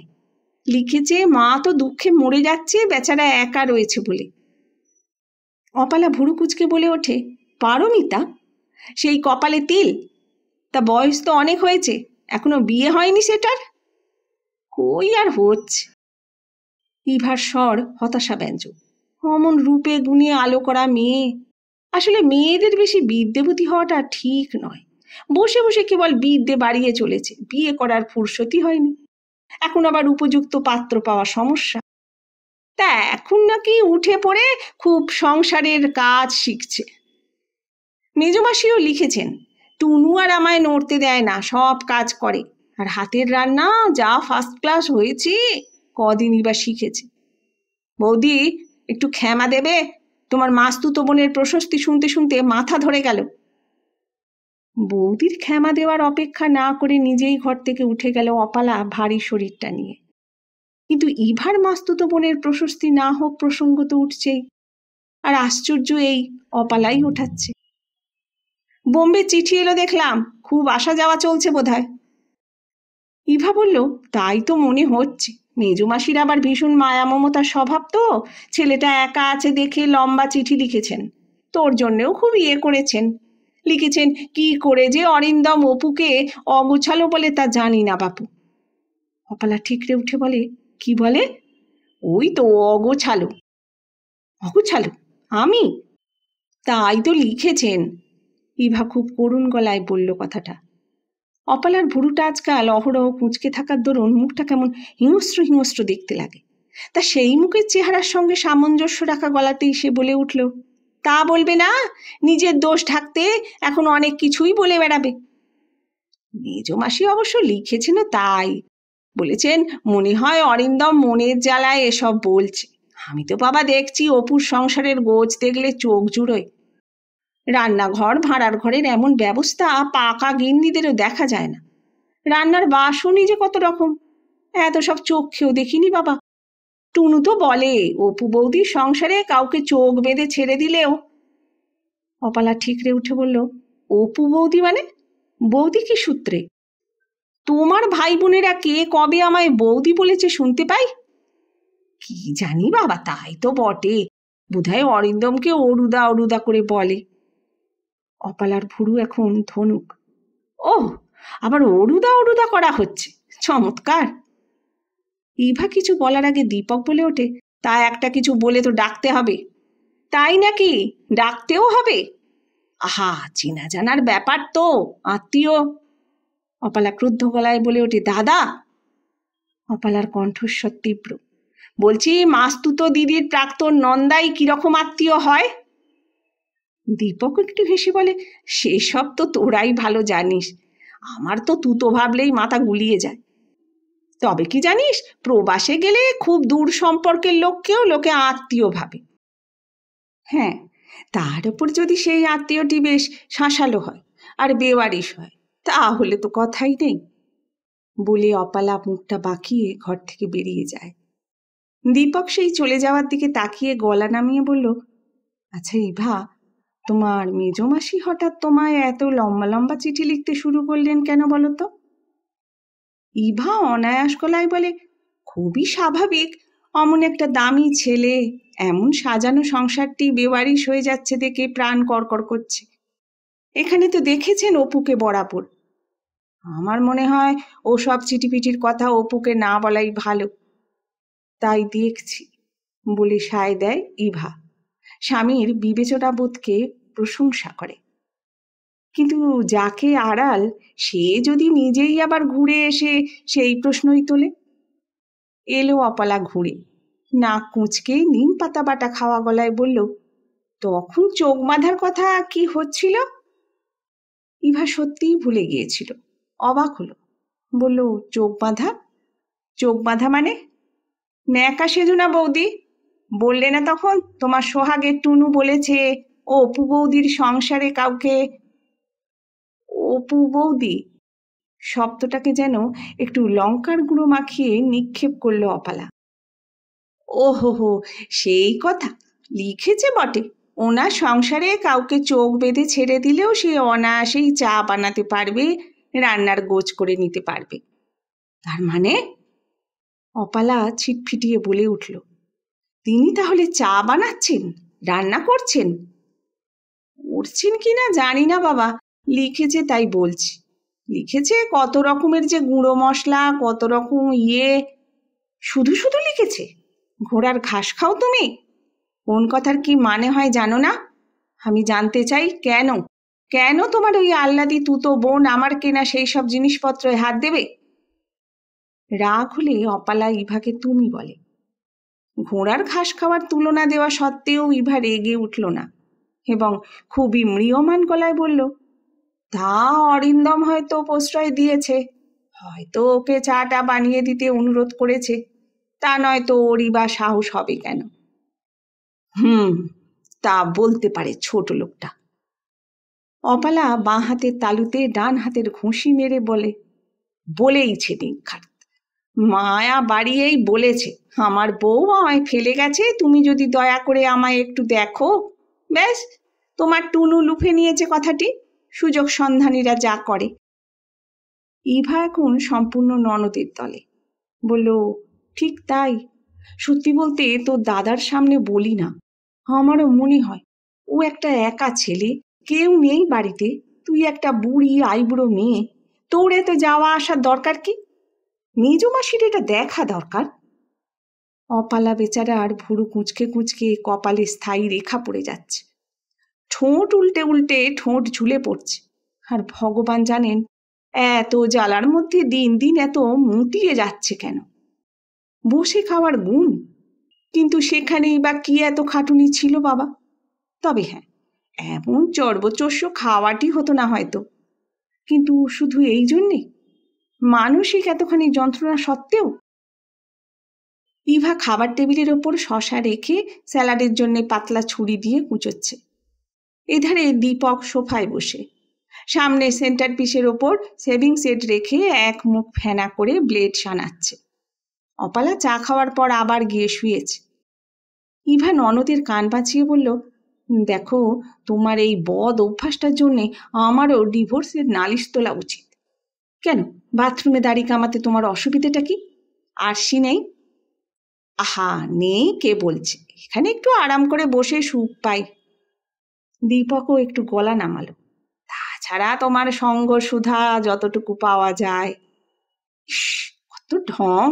লিখেছে মা তো দুঃখে মরে যাচ্ছে বেচারা একা রয়েছে বলে অপালা ভুরু কুচকে বলে ওঠে পারমিতা সেই কপালে তিল তা বয়স তো অনেক হয়েছে এখনো বিয়ে হয়নি সেটার কই আর হচ্ছে ইভার স্বর হতাশা ব্যঞ্জক অমন রূপে গুণে আলো করা মেয়ে আসলে মেয়েদের বেশি বিদ্যেবতী হওয়াটা ঠিক নয় বসে বসে কেবল বিদ্যে বাড়িয়ে চলেছে বিয়ে করার ফুরসতি হয়নি এখন আবার উপযুক্ত পাত্র পাওয়া সমস্যা তা এখন নাকি উঠে পড়ে খুব সংসারের কাজ শিখছে মেজমাসিও লিখেছেন টুনু আর আমায় নড়তে দেয় না সব কাজ করে আর হাতের রান্না যা ফার্স্ট ক্লাস হয়েছে কদিনই বা শিখেছে বৌদি একটু ক্ষমা দেবে তোমার মাস্তুত বোনের প্রশস্তি শুনতে শুনতে মাথা ধরে গেল বৌদির ক্ষমা দেওয়ার অপেক্ষা না করে নিজেই ঘর থেকে উঠে গেল অপালা ভারী শরীরটা নিয়ে কিন্তু ইভার মাস্তুত বোনের প্রশস্তি না হোক প্রসঙ্গ তো উঠছেই আর আশ্চর্য এই অপালাই উঠাচ্ছে বোম্বে চিঠি এলো দেখলাম খুব আসা যাওয়া চলছে বোধ ইভা বলল তাই তো মনে হচ্ছে মেজুমাসির আবার ভীষণ মায়া মমতার স্বভাব তো ছেলেটা একা আছে দেখে লম্বা চিঠি লিখেছেন তোর জন্যেও খুব ইয়ে করেছেন লিখেছেন কি করে যে অরিন্দম অপুকে অগোছালো বলে তা জানি না বাপু অপালা ঠিকরে উঠে বলে কি বলে ওই তো অগোছালো অগোছালো আমি তাই তো লিখেছেন ইভা খুব করুণ গলায় বলল কথাটা অপালার ভুরুটা আজকাল অহরহ কুঁচকে থাকার দরুন মুখটা কেমন হিংস্র হিংস্র দেখতে লাগে তা সেই মুখের চেহারার সঙ্গে সামঞ্জস্য রাখা গলাতেই সে বলে উঠল তা বলবে না নিজের দোষ ঢাকতে এখন অনেক কিছুই বলে বেড়াবে মেজ মাসি অবশ্য লিখেছেন তাই বলেছেন মনে হয় অরিন্দম মনের জ্বালায় এসব বলছে আমি তো বাবা দেখছি অপুর সংসারের গোজ দেখলে চোখ জুড়োয় রান্নাঘর ভাড়ার ঘরের এমন ব্যবস্থা পাকা গিন্নিদেরও দেখা যায় না রান্নার বাসনই যে কত রকম এত সব চোখেও দেখিনি বাবা টুনু তো বলে অপু বৌদির সংসারে কাউকে চোখ বেঁধে ছেড়ে দিলেও অপালা ঠিকরে উঠে বলল অপু বৌদি মানে বৌদি কি সূত্রে তোমার ভাই বোনেরা কে কবে আমায় বৌদি বলেছে শুনতে পাই কি জানি বাবা তাই তো বটে বোধহয় অরিন্দমকে অরুদা অরুদা করে বলে অপালার ভুরু এখন ধনুক ওহ আবার অরুদা অরুদা করা হচ্ছে চমৎকার ইভা কিছু বলার আগে দীপক বলে ওঠে তা একটা কিছু বলে তো ডাকতে হবে তাই নাকি ডাকতেও হবে আহা চেনা জানার ব্যাপার তো আত্মীয় অপালা ক্রুদ্ধ গলায় বলে ওঠে দাদা অপালার কণ্ঠস্বর তীব্র বলছি মাস্তুত দিদির প্রাক্তন নন্দাই কিরকম আত্মীয় হয় দীপক একটু হেসে বলে সেসব তো তোরাই ভালো জানিস আমার তো তুতো ভাবলেই মাথা গুলিয়ে যায় তবে কি জানিস প্রবাসে গেলে খুব দূর সম্পর্কের লোককেও লোকে আত্মীয় ভাবে হ্যাঁ তার উপর যদি সেই আত্মীয়টি বেশ শাঁসালো হয় আর বেওয়ারিশ হয় তাহলে তো কথাই নেই বলে অপালা মুখটা বাঁকিয়ে ঘর থেকে বেরিয়ে যায় দীপক সেই চলে যাওয়ার দিকে তাকিয়ে গলা নামিয়ে বলল আচ্ছা ইভা তোমার মেজমাসি হঠাৎ তোমায় এত লম্বা লম্বা চিঠি লিখতে শুরু করলেন কেন বলো তো ইভা অনায়াস গলায় বলে খুবই স্বাভাবিক অমন একটা দামি ছেলে এমন সাজানো সংসারটি বেবারিশ হয়ে যাচ্ছে দেখে প্রাণ কড়কড় করছে এখানে তো দেখেছেন অপুকে বরাবর আমার মনে হয় ও সব চিটিপিটির কথা অপুকে না বলাই ভালো তাই দেখছি বলে সায় দেয় ইভা স্বামীর বিবেচনাবোধকে প্রশংসা করে কিন্তু যাকে আড়াল সে যদি নিজেই আবার ঘুরে এসে সেই প্রশ্নই তোলে এলো অপালা ঘুরে না কুঁচকে নিম পাতা বাটা খাওয়া গলায় বলল তখন চোখ বাঁধার কথা কি হচ্ছিল ইভা সত্যিই ভুলে গিয়েছিল অবাক হলো বলল চোখ বাঁধা চোখ বাঁধা মানে ন্যাকা সেজু না বৌদি বললে না তখন তোমার সোহাগের টুনু বলেছে ও অপু বৌদির সংসারে কাউকে অপু বৌদি শব্দটাকে যেন একটু লঙ্কার গুঁড়ো মাখিয়ে নিক্ষেপ করল অপালা ওহো হো সেই কথা লিখেছে বটে ওনার সংসারে কাউকে চোখ বেঁধে ছেড়ে দিলেও সে অনায়াসেই চা বানাতে পারবে রান্নার গোছ করে নিতে পারবে তার মানে অপালা ছিটফিটিয়ে বলে উঠল তিনি তাহলে চা বানাচ্ছেন রান্না করছেন করছেন কি না জানি না বাবা লিখেছে তাই বলছি লিখেছে কত রকমের যে গুঁড়ো মশলা কত রকম ইয়ে শুধু শুধু লিখেছে ঘোড়ার ঘাস খাও তুমি কোন কথার কি মানে হয় জানো না আমি জানতে চাই কেন কেন তোমার ওই আল্লাদি তুতো বোন আমার কেনা সেই সব জিনিসপত্র হাত দেবে রাগ হলে অপালা ইভাকে তুমি বলে ঘোড়ার ঘাস খাওয়ার তুলনা দেওয়া সত্ত্বেও ইভা রেগে উঠল না এবং খুবই ম্রিয়মান গলায় বলল তা অরিন্দম হয়তো প্রশ্রয় দিয়েছে হয়তো ওকে চাটা বানিয়ে দিতে অনুরোধ করেছে তা নয়তো ওরই বা সাহস হবে কেন হুম তা বলতে পারে ছোট লোকটা অপালা বাঁ হাতের তালুতে ডান হাতের ঘুষি মেরে বলে বলেইছে দীক্ষার মায়া বাড়িয়েই বলেছে আমার বউ আমায় ফেলে গেছে তুমি যদি দয়া করে আমায় একটু দেখো ব্যাস তোমার টুনু লুফে নিয়েছে কথাটি সুযোগ সন্ধানীরা যা করে ইভা এখন সম্পূর্ণ ননদের দলে বলল ঠিক তাই সত্যি বলতে তো দাদার সামনে বলি না আমারও মনে হয় ও একটা একা ছেলে কেউ নেই বাড়িতে তুই একটা বুড়ি আইবুড়ো মেয়ে তোর এতে যাওয়া আসার দরকার কি মেজ মাসির এটা দেখা দরকার অপালা বেচারা আর ভুরু কুঁচকে কুঁচকে কপালে স্থায়ী রেখা পড়ে যাচ্ছে ঠোঁট উল্টে উল্টে ঠোঁট ঝুলে পড়ছে আর ভগবান জানেন এত জ্বালার মধ্যে দিন দিন এত মুটিয়ে যাচ্ছে কেন বসে খাওয়ার গুণ কিন্তু সেখানেই বা কি এত খাটুনি ছিল বাবা তবে হ্যাঁ এমন চর্বচস্য খাওয়াটি হতো না হয়তো কিন্তু শুধু এই জন্যে মানসিক এতখানি যন্ত্রণা সত্ত্বেও ইভা খাবার টেবিলের ওপর শশা রেখে স্যালাডের জন্য পাতলা ছুরি দিয়ে কুচোচ্ছে এধারে দীপক সোফায় বসে সামনে সেন্টার পিসের ওপর সেভিং সেট রেখে এক মুখ ফেনা করে ব্লেড সানাচ্ছে অপালা চা খাওয়ার পর আবার গিয়ে শুয়েছে ইভা ননদের কান বাঁচিয়ে বলল দেখো তোমার এই বদ অভ্যাসটার জন্যে আমারও ডিভোর্সের নালিশ তোলা উচিত কেন বাথরুমে দাড়ি কামাতে তোমার অসুবিধেটা কি আরশি নেই আহা নেই কে বলছে এখানে একটু আরাম করে বসে সুখ পায় দীপকও একটু গলা নামালো তাছাড়া তোমার সঙ্গ সুধা যতটুকু পাওয়া যায় ইস কত ঢং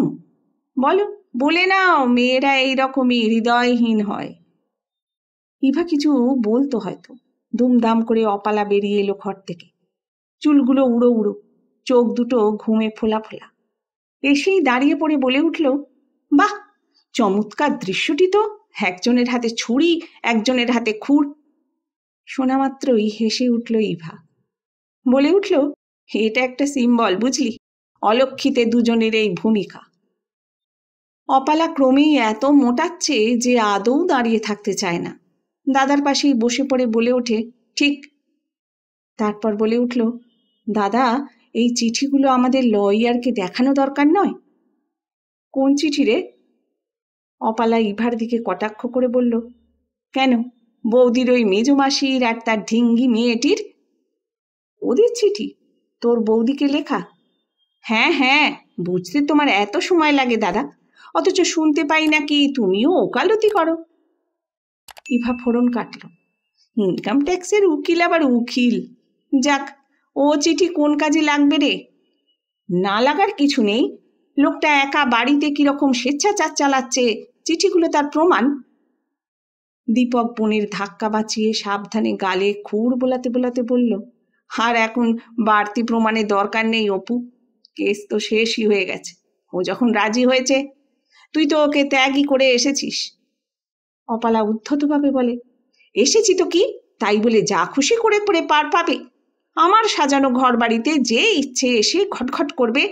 বলো বলে নাও মেয়েরা এইরকমই হৃদয়হীন হয় ইভা কিছু বলতো হয়তো দুমদাম করে অপালা বেরিয়ে এলো ঘর থেকে চুলগুলো উড়ো উড়ো চোখ দুটো ঘুমে ফোলা ফোলা এসেই দাঁড়িয়ে পড়ে বলে উঠল বাহ চমৎকার দৃশ্যটি তো একজনের হাতে ছুরি একজনের হাতে খুর শোনামাত্রই হেসে উঠল ইভা বলে উঠল এটা একটা সিম্বল বুঝলি অলক্ষিতে দুজনের এই ভূমিকা অপালা ক্রমেই এত মোটাচ্ছে যে আদৌ দাঁড়িয়ে থাকতে চায় না দাদার পাশেই বসে পড়ে বলে ওঠে ঠিক তারপর বলে উঠল দাদা এই চিঠিগুলো আমাদের লয়ারকে দেখানো দরকার নয় কোন চিঠি রে অপালা ইভার দিকে কটাক্ষ করে বলল কেন বৌদির ওই মেজমাসির আর তার ঢিঙ্গি মেয়েটির ওদের চিঠি তোর বৌদিকে লেখা হ্যাঁ হ্যাঁ বুঝতে তোমার এত সময় লাগে দাদা অথচ শুনতে পাই নাকি তুমিও ওকালতি করো ইভা ফোরন কাটল ইনকাম ট্যাক্সের উকিল আবার উকিল যাক ও চিঠি কোন কাজে লাগবে রে না লাগার কিছু নেই লোকটা একা বাড়িতে কিরকম স্বেচ্ছাচার চালাচ্ছে চিঠিগুলো তার প্রমাণ দীপক বোনের ধাক্কা বাঁচিয়ে সাবধানে গালে খুর বোলাতে বোলাতে বলল আর এখন বাড়তি প্রমাণে দরকার নেই অপু কেস তো শেষই হয়ে গেছে ও যখন রাজি হয়েছে তুই তো ওকে ত্যাগই করে এসেছিস অপালা উদ্ধতভাবে বলে এসেছি তো কি তাই বলে যা খুশি করে করে পার পাবে আমার সাজানো ঘর বাড়িতে যে ইচ্ছে এসে ঘটঘট করবে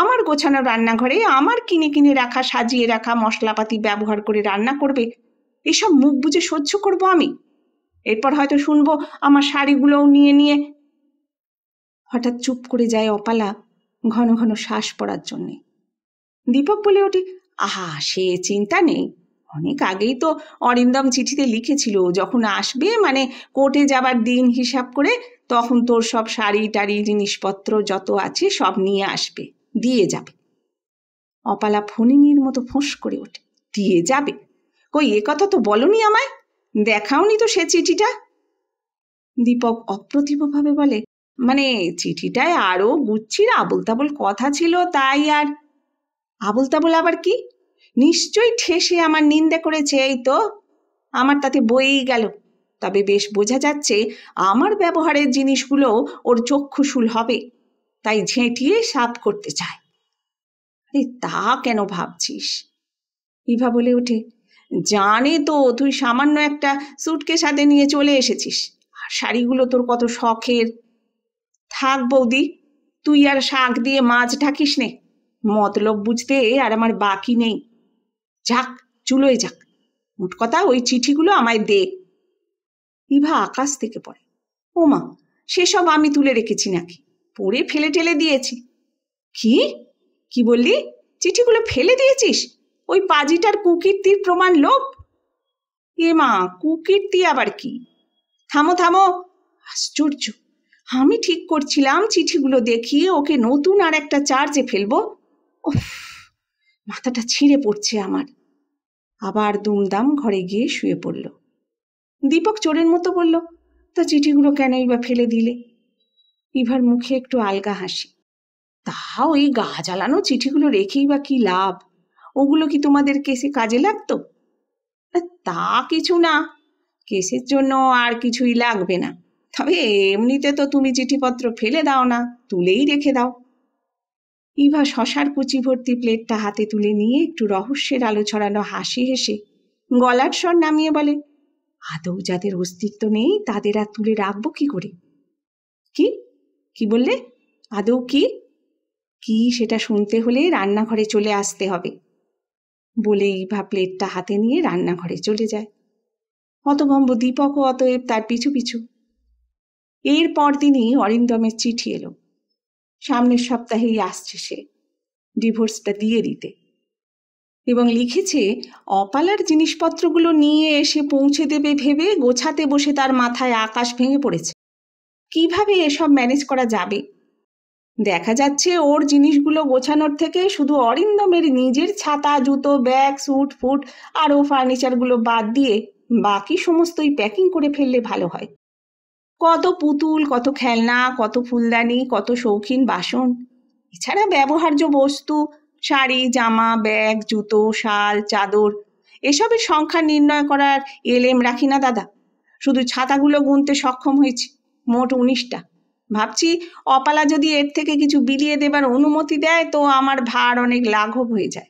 আমার গোছানো রান্নাঘরে আমার কিনে কিনে রাখা সাজিয়ে রাখা মশলাপাতি ব্যবহার করে রান্না করবে এসব মুখ বুঝে সহ্য করব আমি এরপর হয়তো শুনবো আমার শাড়িগুলোও নিয়ে নিয়ে হঠাৎ চুপ করে যায় অপালা ঘন ঘন শ্বাস পড়ার জন্যে দীপক বলে ওঠে আহা সে চিন্তা নেই অনেক আগেই তো অরিন্দম চিঠিতে লিখেছিল যখন আসবে মানে কোর্টে যাবার দিন হিসাব করে তখন তোর সব শাড়ি টাড়ি জিনিসপত্র যত আছে সব নিয়ে আসবে দিয়ে যাবে অপালা ফণিনীর মতো ফোঁস করে ওঠে দিয়ে যাবে কই এ কথা তো বলনি আমায় দেখাওনি তো সে চিঠিটা দীপক অপ্রতিভভাবে বলে মানে চিঠিটায় আরও গুচ্ছির আবুল তাবুল কথা ছিল তাই আর আবুল তাবুল আবার কি নিশ্চয়ই ঠেসে আমার নিন্দে করেছে এই তো আমার তাতে বইই গেল তবে বেশ বোঝা যাচ্ছে আমার ব্যবহারের জিনিসগুলো ওর চক্ষুশুল হবে তাই ঝেঁটিয়ে সাফ করতে চায় আরে তা কেন ভাবছিস ইভা বলে ওঠে জানে তো তুই সামান্য একটা সুটকে সাথে নিয়ে চলে এসেছিস আর শাড়িগুলো তোর কত শখের থাক বৌদি তুই আর শাক দিয়ে মাছ ঢাকিস নে মতলব বুঝতে আর আমার বাকি নেই যাক চুলোয় যাক মোট কথা ওই চিঠিগুলো আমায় দে ইভা আকাশ থেকে পড়ে ও মা সেসব আমি তুলে রেখেছি নাকি পড়ে ফেলে ঠেলে দিয়েছি কি কি বললি চিঠিগুলো ফেলে দিয়েছিস ওই পাজিটার কুকীর্তির প্রমাণ লোভ এ মা কুকীর্তি আবার কি থামো থামো আশ্চর্য আমি ঠিক করছিলাম চিঠিগুলো দেখিয়ে ওকে নতুন আর একটা চার্জে ফেলবো মাথাটা ছিঁড়ে পড়ছে আমার আবার দুমদাম ঘরে গিয়ে শুয়ে পড়ল দীপক চোরের মতো বলল তা চিঠিগুলো কেনই বা ফেলে দিলে ইভার মুখে একটু আলগা হাসি তাহা ওই গা জ্বালানো চিঠিগুলো রেখেই বা কি লাভ ওগুলো কি তোমাদের কেসে কাজে লাগতো তা কিছু না কেসের জন্য আর কিছুই লাগবে না তবে এমনিতে তো তুমি চিঠিপত্র ফেলে দাও না তুলেই রেখে দাও ইভা শশার কুচি ভর্তি প্লেটটা হাতে তুলে নিয়ে একটু রহস্যের আলো ছড়ানো হাসি হেসে গলার স্বর নামিয়ে বলে আদৌ যাদের অস্তিত্ব নেই তাদের আর তুলে রাখবো কি করে কি কি বললে আদৌ কি কি সেটা শুনতে হলে রান্নাঘরে চলে আসতে হবে বলেই ভা প্লেটটা হাতে নিয়ে রান্নাঘরে চলে যায় অতভম্ব দীপকও অতএব তার পিছু পিছু এর দিনই অরিন্দমের চিঠি এলো সামনের সপ্তাহেই আসছে সে ডিভোর্সটা দিয়ে দিতে এবং লিখেছে অপালার জিনিসপত্রগুলো নিয়ে এসে পৌঁছে দেবে ভেবে গোছাতে বসে তার মাথায় আকাশ ভেঙে পড়েছে কিভাবে এসব ম্যানেজ করা যাবে দেখা যাচ্ছে ওর জিনিসগুলো গোছানোর থেকে শুধু অরিন্দমের নিজের ছাতা জুতো ব্যাগ স্যুট ফুট আরও ফার্নিচারগুলো বাদ দিয়ে বাকি সমস্তই প্যাকিং করে ফেললে ভালো হয় কত পুতুল কত খেলনা কত ফুলদানি কত শৌখিন বাসন এছাড়া ব্যবহার্য বস্তু শাড়ি জামা ব্যাগ জুতো শাল চাদর এসবের সংখ্যা নির্ণয় করার এলএম রাখি না দাদা শুধু ছাতাগুলো গুনতে সক্ষম হয়েছি মোট উনিশটা ভাবছি অপালা যদি এর থেকে কিছু বিলিয়ে দেবার অনুমতি দেয় তো আমার ভার অনেক লাঘব হয়ে যায়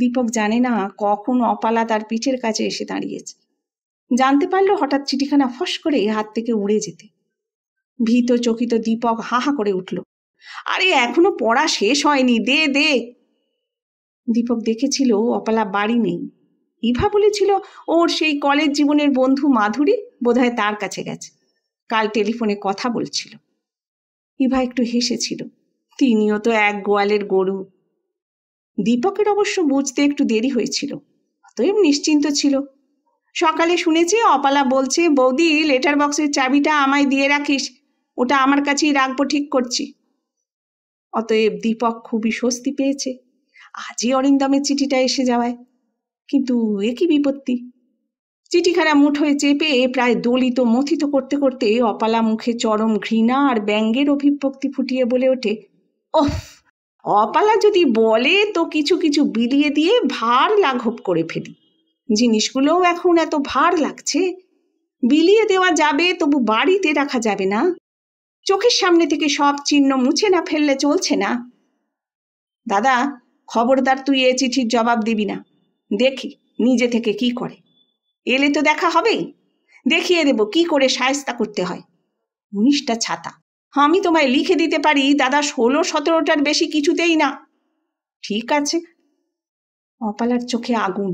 দীপক জানে না কখন অপালা তার পিঠের কাছে এসে দাঁড়িয়েছে জানতে পারলো হঠাৎ চিঠিখানা ফস করে হাত থেকে উড়ে যেতে ভীত চকিত দীপক হাহা করে উঠল আরে এখনো পড়া শেষ হয়নি দে দে দীপক দেখেছিল অপালা বাড়ি নেই ইভা বলেছিল ওর সেই কলেজ জীবনের বন্ধু মাধুরী বোধহয় তার কাছে গেছে কাল টেলিফোনে কথা বলছিল ইভা একটু হেসেছিল তিনিও তো এক গোয়ালের গরু দীপকের অবশ্য বুঝতে একটু দেরি হয়েছিল অতএব নিশ্চিন্ত ছিল সকালে শুনেছি অপালা বলছে বৌদি লেটার বক্সের চাবিটা আমায় দিয়ে রাখিস ওটা আমার কাছেই রাখবো ঠিক করছি অতএব দীপক খুবই স্বস্তি পেয়েছে আজই অরিন্দমের চিঠিটা এসে যাওয়ায় কিন্তু এ কি বিপত্তি চিঠিখানা মুঠোয় চেপে প্রায় দলিত মথিত করতে করতে অপালা মুখে চরম ঘৃণা আর ব্যঙ্গের অভিভক্তি ফুটিয়ে বলে ওঠে ও অপালা যদি বলে তো কিছু কিছু বিলিয়ে দিয়ে ভার লাঘব করে ফেলি জিনিসগুলোও এখন এত ভার লাগছে বিলিয়ে দেওয়া যাবে তবু বাড়িতে রাখা যাবে না চোখের সামনে থেকে সব চিহ্ন মুছে না ফেললে চলছে না দাদা খবরদার তুই এ চিঠির জবাব দিবি না দেখি নিজে থেকে কি করে এলে তো দেখা হবেই দেখিয়ে দেব কি করে সায়স্তা করতে হয় উনিশটা ছাতা আমি তোমায় লিখে দিতে পারি দাদা ষোলো সতেরোটার বেশি কিছুতেই না ঠিক আছে অপালার চোখে আগুন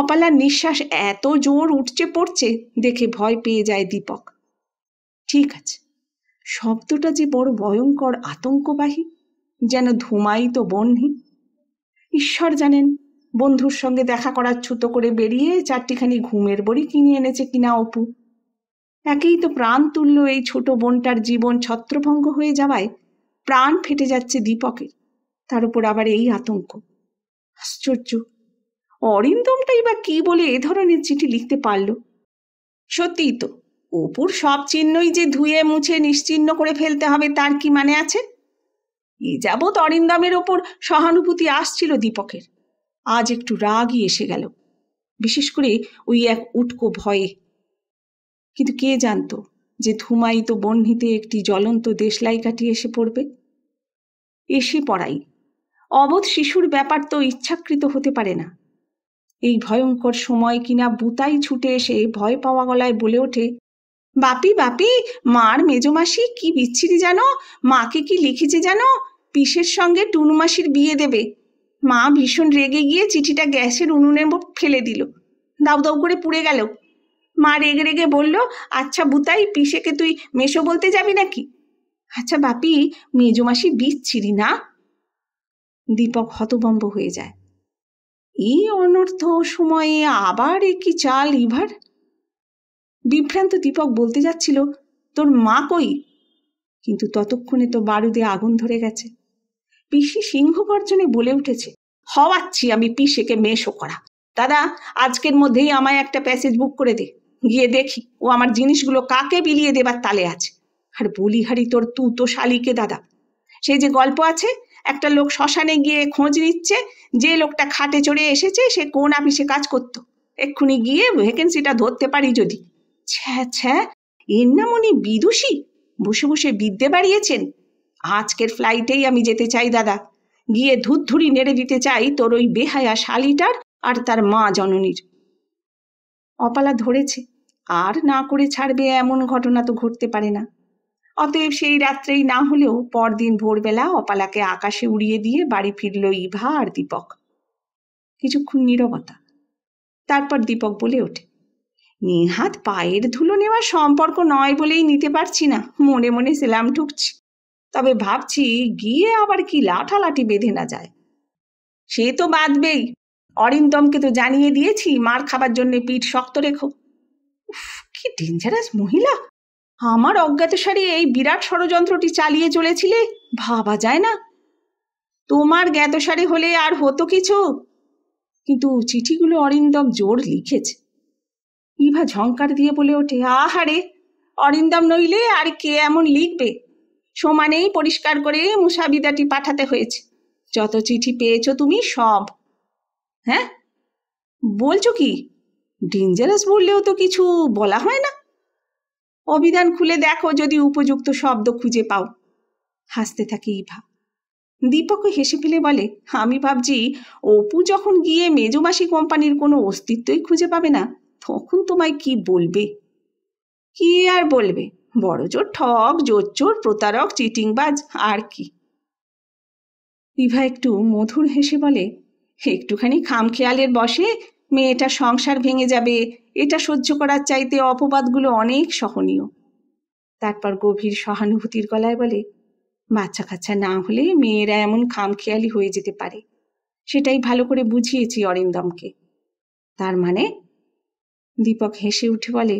অপালার নিঃশ্বাস এত জোর উঠছে পড়ছে দেখে ভয় পেয়ে যায় দীপক ঠিক আছে শব্দটা যে বড় ভয়ঙ্কর আতঙ্কবাহী যেন ধুমায়িত বন্ধি ঈশ্বর জানেন বন্ধুর সঙ্গে দেখা করার ছুতো করে বেরিয়ে চারটিখানি ঘুমের বড়ি কিনে এনেছে কিনা অপু একেই তো প্রাণ তুলল এই ছোট বোনটার জীবন ছত্রভঙ্গ হয়ে যাওয়ায় প্রাণ ফেটে যাচ্ছে দীপকের তার উপর আবার এই আতঙ্ক আশ্চর্য অরিন্দমটাই বা কি বলে এ ধরনের চিঠি লিখতে পারল সত্যিই তো অপুর সব চিহ্নই যে ধুয়ে মুছে নিশ্চিহ্ন করে ফেলতে হবে তার কি মানে আছে এ যাবৎ অরিন্দমের ওপর সহানুভূতি আসছিল দীপকের আজ একটু রাগই এসে গেল বিশেষ করে ওই এক উটকো ভয়ে কিন্তু কে জানত যে ধুমায়িত বহ্নিতে একটি জ্বলন্ত দেশলাই কাটিয়ে এসে পড়বে এসে পড়াই অবধ শিশুর ব্যাপার তো ইচ্ছাকৃত হতে পারে না এই ভয়ঙ্কর সময় কিনা বুতাই ছুটে এসে ভয় পাওয়া গলায় বলে ওঠে বাপি বাপি মার মেজমাসি কি বিচ্ছিরি জানো মাকে কি লিখেছে জানো পিসের সঙ্গে টুনুমাসির বিয়ে দেবে মা ভীষণ রেগে গিয়ে চিঠিটা গ্যাসের উনুনে ফেলে দিল দাউ দাউ করে পুড়ে গেল মা রেগে রেগে বলল আচ্ছা বুতাই পিসেকে তুই মেশো বলতে যাবি নাকি আচ্ছা বাপি মেজমাসি বিষ ছিড়ি না দীপক হতবম্ব হয়ে যায় এই অনর্থ সময়ে আবার একই কি চাল ইভার বিভ্রান্ত দীপক বলতে যাচ্ছিল তোর মা কই কিন্তু ততক্ষণে তো বারুদে আগুন ধরে গেছে পিসি সিংহ গর্জনে বলে উঠেছে হওয়াচ্ছি আমি পিসেকে মেশো করা দাদা আজকের মধ্যেই আমায় একটা প্যাসেজ বুক করে দে গিয়ে দেখি ও আমার জিনিসগুলো কাকে বিলিয়ে দেবার তালে আছে আর বলিহারি তোর তু তো শালিকে দাদা সেই যে গল্প আছে একটা লোক শ্মশানে গিয়ে খোঁজ নিচ্ছে যে লোকটা খাটে চড়ে এসেছে সে কোন আপিসে কাজ করতো এক্ষুনি গিয়ে ভ্যাকেন্সিটা ধরতে পারি যদি ছ্যা ছ্যা এর নাম উনি বিদুষী বসে বসে বিদ্যে বাড়িয়েছেন আজকের ফ্লাইটেই আমি যেতে চাই দাদা গিয়ে ধুরধুরি নেড়ে দিতে চাই তোর ওই বেহায়া শালিটার আর তার মা জননীর অপালা ধরেছে আর না করে ছাড়বে এমন ঘটনা তো ঘটতে পারে না অতএব সেই রাত্রেই না হলেও পরদিন ভোরবেলা অপালাকে আকাশে উড়িয়ে দিয়ে বাড়ি ফিরল ইভা আর দীপক কিছুক্ষণ নিরবতা তারপর দীপক বলে ওঠে নেহাত পায়ের ধুলো নেওয়ার সম্পর্ক নয় বলেই নিতে পারছি না মনে মনে সেলাম ঠুকছি তবে ভাবছি গিয়ে আবার কি লাঠালাঠি বেঁধে না যায় সে তো বাঁধবেই অরিন্দমকে তো জানিয়ে দিয়েছি মার খাবার জন্য পিঠ শক্ত রেখো উফ কি ডেঞ্জারাস মহিলা আমার সারি এই বিরাট ষড়যন্ত্রটি চালিয়ে চলেছিলে ভাবা যায় না তোমার জ্ঞাতসারে হলে আর হতো কিছু কিন্তু চিঠিগুলো অরিন্দম জোর লিখেছে ইভা ঝঙ্কার দিয়ে বলে ওঠে আহারে অরিন্দম নইলে আর কে এমন লিখবে সমানেই পরিষ্কার করে মুসাবিদাটি পাঠাতে হয়েছে যত চিঠি পেয়েছ তুমি সব হ্যাঁ বলছো কি ডেঞ্জারাস বললেও তো কিছু বলা হয় না অভিধান খুলে দেখো যদি উপযুক্ত শব্দ খুঁজে পাও হাসতে থাকে ইভা দীপক হেসে ফেলে বলে আমি ভাবছি অপু যখন গিয়ে মেজমাসি কোম্পানির কোনো অস্তিত্বই খুঁজে পাবে না তখন তোমায় কি বলবে কি আর বলবে বড় জোর ঠক চোর প্রতারক চিটিংবাজ আর কি বিভা একটু মধুর হেসে বলে একটুখানি খামখেয়ালের বসে মেয়েটা সংসার ভেঙে যাবে এটা সহ্য করার চাইতে অপবাদগুলো অনেক সহনীয় তারপর গভীর সহানুভূতির গলায় বলে বাচ্চা কাচ্চা না হলে মেয়েরা এমন খামখেয়ালি হয়ে যেতে পারে সেটাই ভালো করে বুঝিয়েছি অরিন্দমকে তার মানে দীপক হেসে উঠে বলে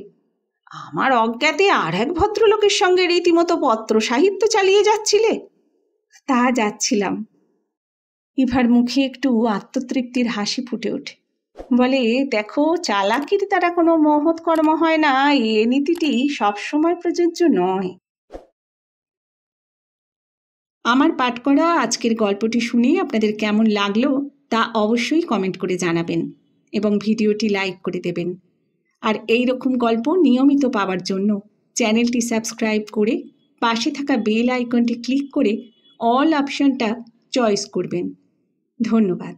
আমার অজ্ঞাতে আর এক ভদ্রলোকের সঙ্গে রীতিমতো পত্র সাহিত্য চালিয়ে যাচ্ছিলে তা যাচ্ছিলাম ইভার মুখে একটু আত্মতৃপ্তির হাসি ফুটে ওঠে বলে দেখো চালাকির দ্বারা কোনো মহৎ কর্ম হয় না এ নীতিটি সবসময় প্রযোজ্য নয় আমার পাঠ করা আজকের গল্পটি শুনে আপনাদের কেমন লাগলো তা অবশ্যই কমেন্ট করে জানাবেন এবং ভিডিওটি লাইক করে দেবেন আর এই রকম গল্প নিয়মিত পাওয়ার জন্য চ্যানেলটি সাবস্ক্রাইব করে পাশে থাকা বেল আইকনটি ক্লিক করে অল অপশনটা চয়েস করবেন ধন্যবাদ